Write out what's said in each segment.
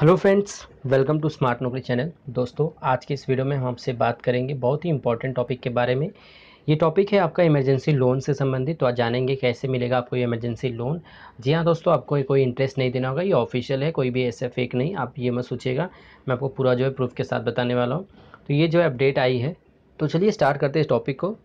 hello friends welcome to smart Naukri channel दोस्तों आज के इस वीडियो में हम आपसे बात करेंगे बहुत ही इंपॉर्टेंट टॉपिक के बारे में ये टॉपिक है आपका इमरजेंसी लोन से संबंधित तो आज जानेंगे कैसे मिलेगा आपको ये इमरजेंसी लोन जी हाँ दोस्तों आपको कोई इंटरेस्ट नहीं देना होगा ये ऑफिशियल है कोई भी ऐसे फेक नहीं आप ये मत सोचिएगा मैं आपको पूरा जो है प्रूफ के साथ बताने वाला हूँ तो ये जो है अपडेट आई है तो चलिए स्टार्ट करते हैं इस टॉपिक को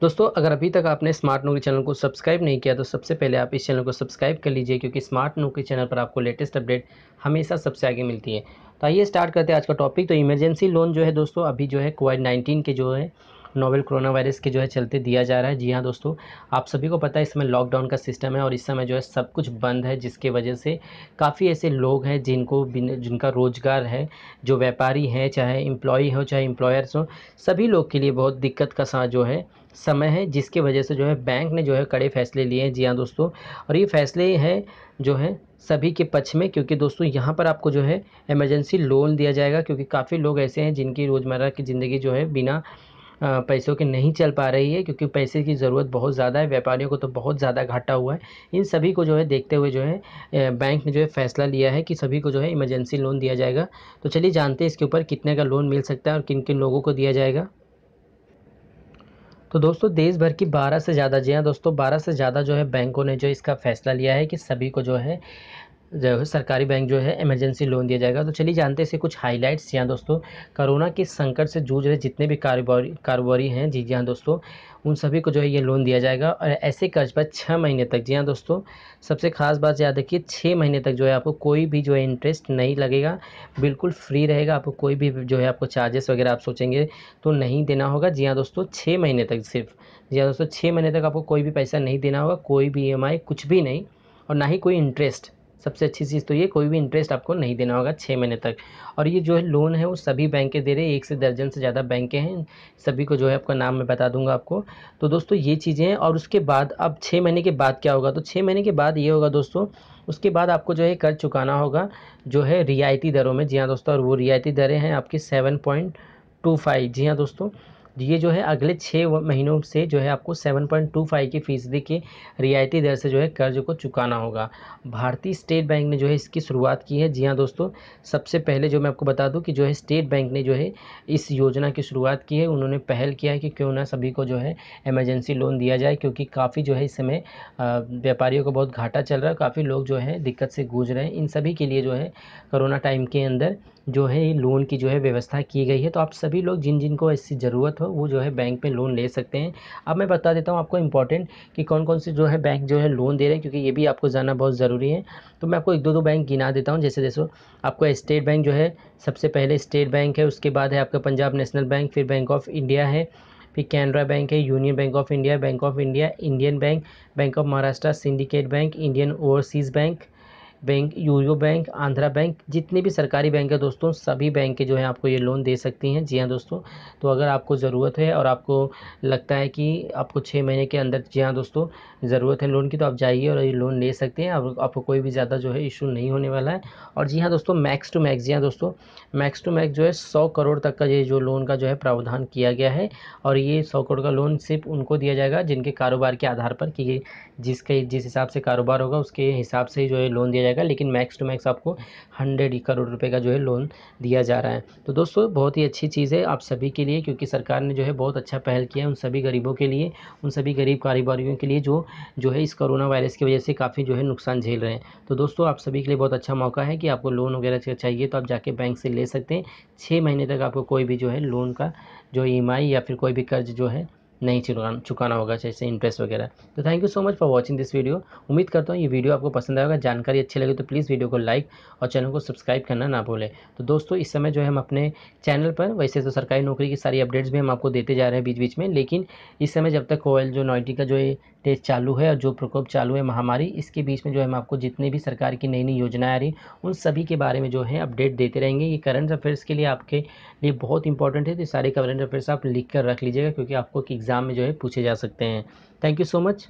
दोस्तों अगर अभी तक आपने स्मार्ट नौकरी चैनल को सब्सक्राइब नहीं किया तो सबसे पहले आप इस चैनल को सब्सक्राइब कर लीजिए क्योंकि स्मार्ट नौकरी चैनल पर आपको लेटेस्ट अपडेट हमेशा सबसे आगे मिलती है तो आइए स्टार्ट करते हैं आज का टॉपिक तो इमरजेंसी लोन जो है दोस्तों अभी जो है कोविड नाइन्टीन के जो है नोवेल कोरोना वायरस के जो है चलते दिया जा रहा है जी हाँ दोस्तों आप सभी को पता है इस समय लॉकडाउन का सिस्टम है और इस समय जो है सब कुछ बंद है जिसके वजह से काफ़ी ऐसे लोग हैं जिनको जिनका रोज़गार है जो व्यापारी हैं चाहे इम्प्लॉई हो चाहे एम्प्लॉयर्स हो सभी लोग के लिए बहुत दिक्कत का सा जो है समय है जिसके वजह से जो है बैंक ने जो है कड़े फैसले लिए हैं जी हाँ दोस्तों और ये फैसले हैं जो है सभी के पक्ष में क्योंकि दोस्तों यहाँ पर आपको जो है इमरजेंसी लोन दिया जाएगा क्योंकि काफ़ी लोग ऐसे हैं जिनकी रोज़मर्रा की ज़िंदगी जो है बिना पैसों की नहीं चल पा रही है क्योंकि पैसे की ज़रूरत बहुत ज़्यादा है व्यापारियों को तो बहुत ज़्यादा घाटा हुआ है इन सभी को जो है देखते हुए जो है बैंक ने जो है फैसला लिया है कि सभी को जो है इमरजेंसी लोन दिया जाएगा तो चलिए जानते हैं इसके ऊपर कितने का लोन मिल सकता है और किन किन लोगों को दिया जाएगा तो दोस्तों देश भर की 12 से ज़्यादा जी हाँ दोस्तों 12 से ज़्यादा जो है बैंकों ने जो इसका फैसला लिया है कि सभी को जो है जो है सरकारी बैंक जो है इमरजेंसी लोन दिया जाएगा तो चलिए जानते हैं इसे कुछ हाईलाइट्स यहाँ दोस्तों कोरोना के संकट से जूझ रहे जितने भी कारोबारी कारोबारी हैं जी जी हाँ दोस्तों उन सभी को जो है ये लोन दिया जाएगा और ऐसे कर्ज पर छः महीने तक जी हाँ दोस्तों सबसे खास बात याद रखिए छः महीने तक जो है आपको कोई भी जो है इंटरेस्ट नहीं लगेगा बिल्कुल फ्री रहेगा आपको कोई भी जो है आपको चार्जेस वगैरह आप सोचेंगे तो नहीं देना होगा जी हाँ दोस्तों छः महीने तक सिर्फ जी हाँ दोस्तों छः महीने तक आपको कोई भी पैसा नहीं देना होगा कोई भी ई e कुछ भी नहीं और ना ही कोई इंटरेस्ट सबसे अच्छी चीज़ तो ये कोई भी इंटरेस्ट आपको नहीं देना होगा छः महीने तक और ये जो है लोन है वो सभी बैंकें दे रहे हैं एक से दर्जन से ज़्यादा बैंकें हैं सभी को जो है आपका नाम मैं बता दूंगा आपको तो दोस्तों ये चीज़ें हैं और उसके बाद अब छः महीने के बाद क्या होगा तो छः महीने के बाद ये होगा दोस्तों उसके बाद आपको जो है कर चुकाना होगा जो है रियायती दरों में जी हाँ दोस्तों और वो रियायती दरें हैं आपकी सेवन पॉइंट टू फाइव जी हाँ दोस्तों ये जो है अगले छः महीनों से जो है आपको सेवन पॉइंट टू फाइव की फीसदी की रियायती दर से जो है कर्ज को चुकाना होगा भारतीय स्टेट बैंक ने जो है इसकी शुरुआत की है जी हाँ दोस्तों सबसे पहले जो मैं आपको बता दूं कि जो है स्टेट बैंक ने जो है इस योजना की शुरुआत की है उन्होंने पहल किया है कि क्यों ना सभी को जो है एमरजेंसी लोन दिया जाए क्योंकि काफ़ी जो है इस समय व्यापारियों को बहुत घाटा चल रहा है काफ़ी लोग जो है दिक्कत से गूज रहे हैं इन सभी के लिए जो है कोरोना टाइम के अंदर जो है लोन की जो है व्यवस्था की गई है तो आप सभी लोग जिन जिनको ऐसी ज़रूरत हो वो जो है बैंक में लोन ले सकते हैं अब मैं बता देता हूँ आपको इंपॉर्टेंट कि कौन कौन से जो है बैंक जो है लोन दे रहे हैं क्योंकि ये भी आपको जानना बहुत ज़रूरी है तो मैं आपको एक दो दो बैंक गिना देता हूँ जैसे जैसे आपको स्टेट बैंक जो है सबसे पहले स्टेट बैंक है उसके बाद है आपका पंजाब नेशनल बैंक फिर बैंक ऑफ इंडिया है फिर कैनरा बैंक है union bank of India bank of India Indian bank bank of Maharashtra syndicate bank Indian overseas bank bank UCO bank Andhra bank जितने भी सरकारी बैंक है दोस्तों सभी बैंक के जो है आपको ये लोन दे सकती हैं जी हाँ दोस्तों तो अगर आपको ज़रूरत है और आपको लगता है कि आपको छः महीने के अंदर जी हाँ दोस्तों ज़रूरत है लोन की तो आप जाइए और ये लोन ले सकते हैं आपको कोई भी ज़्यादा जो है इशू नहीं होने वाला है और जी हाँ दोस्तों मैक्स टू मैक्स जी हाँ दोस्तों मैक्स टू मैक्स जो है सौ करोड़ तक का ये जो लोन का जो है प्रावधान किया गया है और ये सौ करोड़ का लोन सिर्फ उनको दिया जाएगा जिनके कारोबार के आधार पर कि जिसके जिस हिसाब से कारोबार होगा उसके हिसाब से जो है लोन दिया जाएगा जाएगा लेकिन मैक्स टू मैक्स आपको हंड्रेड करोड़ रुपये का जो है लोन दिया जा रहा है तो दोस्तों बहुत ही अच्छी चीज़ है आप सभी के लिए क्योंकि सरकार ने जो है बहुत अच्छा पहल किया है उन सभी गरीबों के लिए उन सभी गरीब कारोबारियों के लिए जो जो है इस कोरोना वायरस की वजह से काफ़ी जो है नुकसान झेल रहे हैं तो दोस्तों आप सभी के लिए बहुत अच्छा मौका है कि आपको लोन वगैरह चाहिए तो आप जाके बैंक से ले सकते हैं छः महीने तक आपको कोई भी जो है लोन का जो ई e या फिर कोई भी कर्ज जो है नहीं चुका चुकाना होगा जैसे इंटरेस्ट वगैरह तो thank you so much for watching this video उम्मीद करता हूँ ये वीडियो आपको पसंद आएगा जानकारी अच्छी लगे तो प्लीज़ वीडियो को लाइक और चैनल को सब्सक्राइब करना ना भूलें तो दोस्तों इस समय जो है हम अपने चैनल पर वैसे तो सरकारी नौकरी की सारी अपडेट्स भी हम आपको देते जा रहे हैं बीच बीच में लेकिन इस समय जब तक कोयल जो नॉइटी का जो तेज़ चालू है और जो प्रकोप चालू है महामारी इसके बीच में जो है हम आपको जितने भी सरकार की नई नई योजनाएं आ रही उन सभी के बारे में जो है अपडेट देते रहेंगे ये करंट अफेयर्स के लिए आपके लिए बहुत इंपॉर्टेंट है तो सारे करंट अफेयर्स आप लिख कर रख लीजिएगा क्योंकि आपको एग्ज़ाम में जो है पूछे जा सकते हैं थैंक यू सो मच